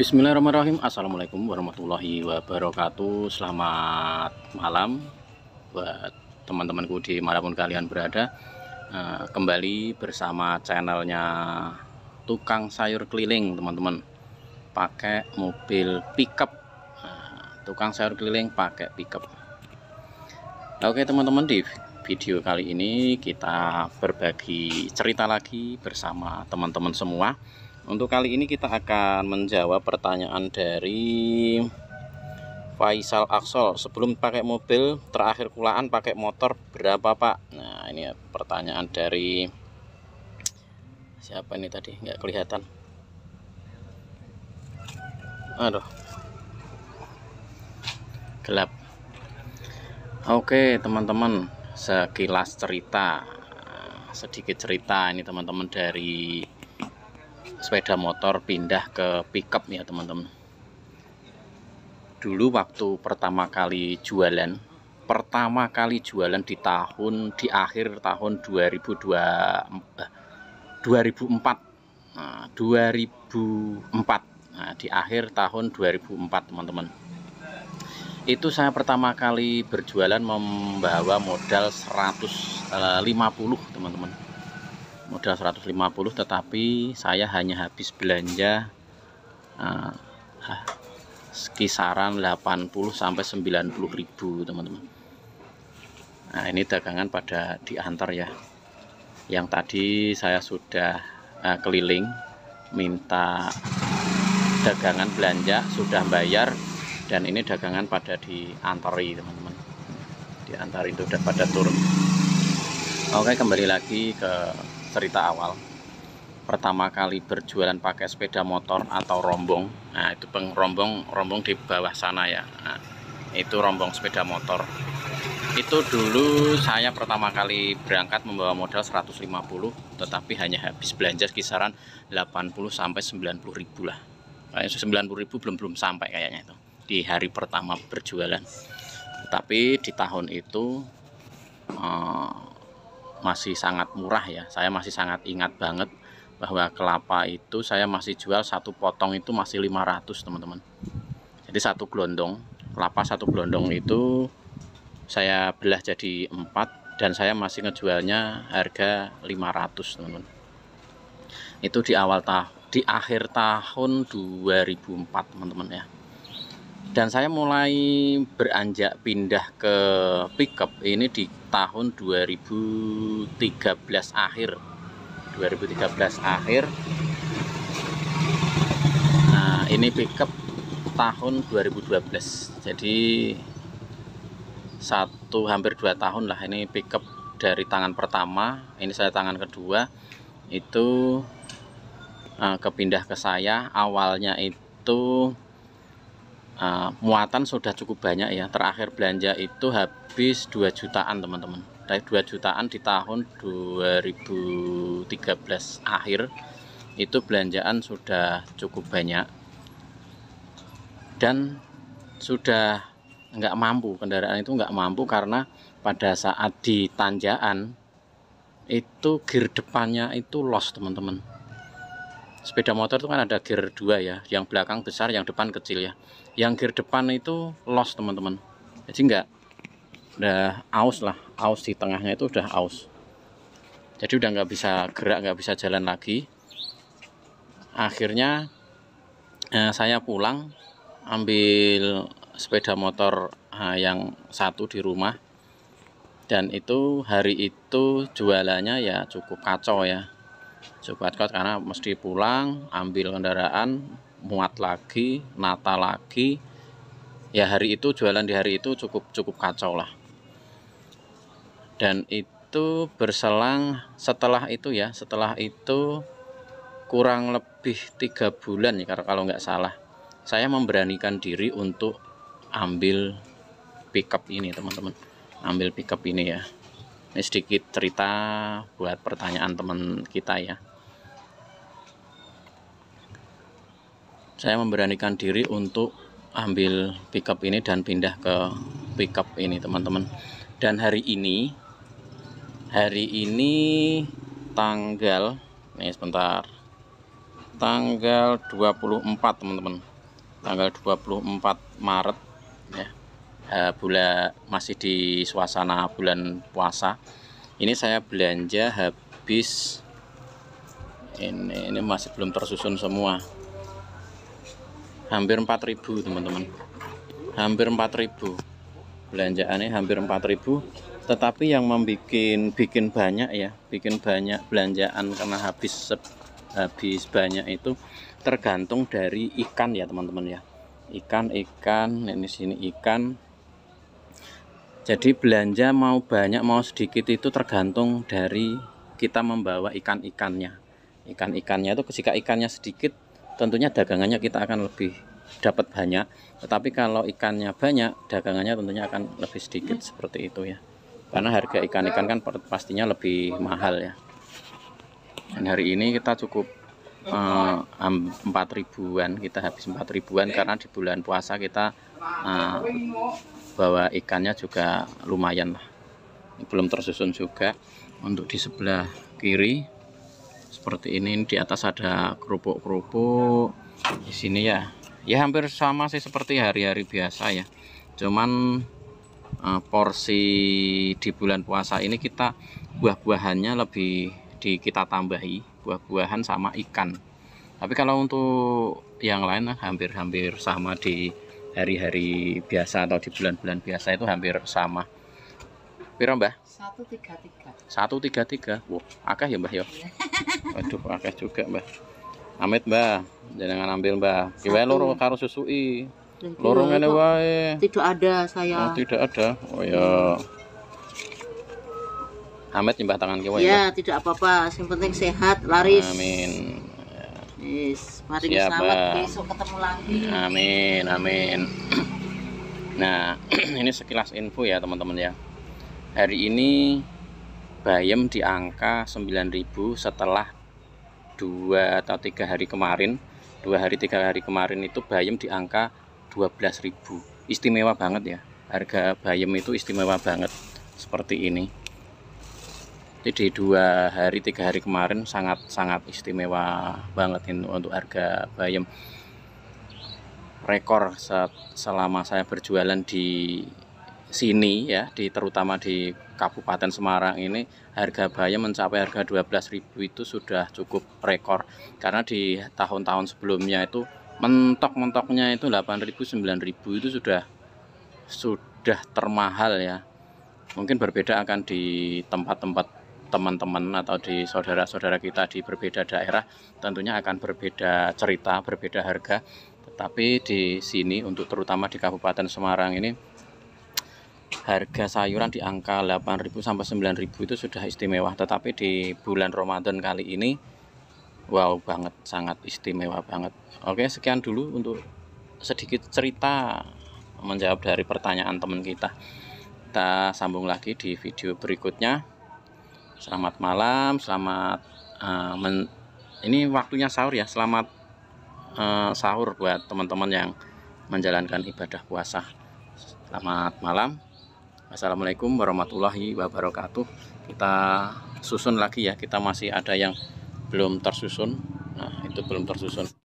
Bismillahirrahmanirrahim Assalamualaikum warahmatullahi wabarakatuh Selamat malam Buat teman-temanku di manapun kalian berada eh, Kembali bersama channelnya Tukang sayur keliling teman-teman Pakai mobil pickup eh, Tukang sayur keliling pakai pickup Oke teman-teman di video kali ini kita berbagi cerita lagi bersama teman-teman semua untuk kali ini kita akan menjawab pertanyaan dari Faisal Aksol. Sebelum pakai mobil, terakhir kulaan pakai motor berapa Pak? Nah ini pertanyaan dari siapa ini tadi? Nggak kelihatan. Aduh, gelap. Oke teman-teman, sekilas cerita, sedikit cerita ini teman-teman dari sepeda motor pindah ke pickup ya teman-teman dulu waktu pertama kali jualan pertama kali jualan di tahun di akhir tahun 2002 2004 eh, nah, 2004 nah, di akhir tahun 2004 teman-teman itu saya pertama kali berjualan membawa modal 150 eh, teman-teman modal 150 tetapi saya hanya habis belanja uh, kisaran 80 sampai 90 ribu teman-teman nah ini dagangan pada diantar ya yang tadi saya sudah uh, keliling minta dagangan belanja sudah bayar dan ini dagangan pada diantari teman-teman diantari itu sudah pada turun oke kembali lagi ke cerita awal pertama kali berjualan pakai sepeda motor atau rombong nah itu pengrombong rombong di bawah sana ya nah, itu rombong sepeda motor itu dulu saya pertama kali berangkat membawa modal 150 tetapi hanya habis belanja kisaran 80 sampai 90 ribu lah 90 ribu belum belum sampai kayaknya itu di hari pertama berjualan tapi di tahun itu eh, masih sangat murah ya saya masih sangat ingat banget bahwa kelapa itu saya masih jual satu potong itu masih 500 teman-teman jadi satu gelondong kelapa satu gelondong itu saya belah jadi empat dan saya masih ngejualnya harga 500 teman-teman itu di awal tahun di akhir tahun 2004 teman-teman ya dan saya mulai beranjak pindah ke pickup ini di tahun 2013 akhir 2013 akhir nah ini pickup tahun 2012 jadi satu hampir dua tahun lah ini pickup dari tangan pertama ini saya tangan kedua itu uh, kepindah ke saya awalnya itu uh, muatan sudah cukup banyak ya terakhir belanja itu habis 2 jutaan teman-teman dari 2 jutaan di tahun 2013 akhir itu belanjaan sudah cukup banyak dan sudah nggak mampu kendaraan itu nggak mampu karena pada saat di tanjakan itu gear depannya itu los teman-teman sepeda motor itu kan ada gear 2 ya yang belakang besar yang depan kecil ya yang gear depan itu los teman-teman jadi enggak udah aus lah aus di tengahnya itu udah aus jadi udah nggak bisa gerak nggak bisa jalan lagi akhirnya eh, saya pulang ambil sepeda motor eh, yang satu di rumah dan itu hari itu jualannya ya cukup kacau ya sobat kot karena mesti pulang ambil kendaraan muat lagi nata lagi ya hari itu jualan di hari itu cukup cukup kacau lah dan itu berselang setelah itu ya setelah itu kurang lebih tiga bulan ya kalau nggak salah saya memberanikan diri untuk ambil pickup ini teman-teman ambil pickup ini ya ini sedikit cerita buat pertanyaan teman kita ya saya memberanikan diri untuk ambil pickup ini dan pindah ke pickup ini teman-teman dan hari ini hari ini tanggal nih sebentar tanggal 24 teman-teman tanggal 24 Maret ya uh, eh, bulan masih di suasana bulan puasa ini saya belanja habis ini ini masih belum tersusun semua hampir 4000 teman-teman hampir 4000 belanjaannya hampir 4000 tetapi yang membuat bikin banyak ya bikin banyak belanjaan karena habis habis banyak itu tergantung dari ikan ya teman-teman ya ikan ikan ini sini ikan jadi belanja mau banyak mau sedikit itu tergantung dari kita membawa ikan-ikannya. Ikan-ikannya itu ketika ikannya sedikit tentunya dagangannya kita akan lebih dapat banyak. Tetapi kalau ikannya banyak dagangannya tentunya akan lebih sedikit seperti itu ya. Karena harga ikan-ikan kan pastinya lebih mahal ya. Dan hari ini kita cukup eh, empat 4 ribuan kita habis empat ribuan karena di bulan puasa kita uh, bahwa ikannya juga lumayan lah belum tersusun juga untuk di sebelah kiri seperti ini di atas ada kerupuk-kerupuk di sini ya ya hampir sama sih seperti hari-hari biasa ya cuman uh, porsi di bulan puasa ini kita buah-buahannya lebih di kita tambahi buah-buahan sama ikan tapi kalau untuk yang lain hampir-hampir sama di hari-hari biasa atau di bulan-bulan biasa itu hampir sama. Piro mbah? Satu tiga tiga. Satu tiga tiga. Wah, akeh ya mbah ya. Iya. Aduh, akeh juga mbah. Amit mbah, jangan ambil mbah. Kiwe loro karo susui. Loro ya, ngene wae. Tidak ada saya. Oh, tidak ada. Oh ya. Amit nyembah tangan kiwe. Ya, ya, tidak apa-apa. Yang penting sehat, laris. Amin. Yes, mari Siap, selamat bah. besok ketemu lagi. Amin, amin. Nah, ini sekilas info ya teman-teman ya. Hari ini bayam di angka 9.000 setelah dua atau tiga hari kemarin, dua hari tiga hari kemarin itu bayam di angka 12.000. Istimewa banget ya. Harga bayam itu istimewa banget seperti ini jadi di dua hari tiga hari kemarin sangat sangat istimewa banget ini untuk harga bayam rekor saat selama saya berjualan di sini ya di terutama di Kabupaten Semarang ini harga bayam mencapai harga 12.000 itu sudah cukup rekor karena di tahun-tahun sebelumnya itu mentok-mentoknya itu 8.000 9.000 itu sudah sudah termahal ya mungkin berbeda akan di tempat-tempat teman-teman atau di saudara-saudara kita di berbeda daerah tentunya akan berbeda cerita, berbeda harga. Tetapi di sini untuk terutama di Kabupaten Semarang ini harga sayuran di angka 8.000 sampai 9.000 itu sudah istimewa. Tetapi di bulan Ramadan kali ini wow banget, sangat istimewa banget. Oke, sekian dulu untuk sedikit cerita menjawab dari pertanyaan teman kita. Kita sambung lagi di video berikutnya. Selamat malam, selamat uh, men ini waktunya sahur ya. Selamat uh, sahur buat teman-teman yang menjalankan ibadah puasa. Selamat malam. Assalamualaikum warahmatullahi wabarakatuh. Kita susun lagi ya. Kita masih ada yang belum tersusun. Nah, itu belum tersusun.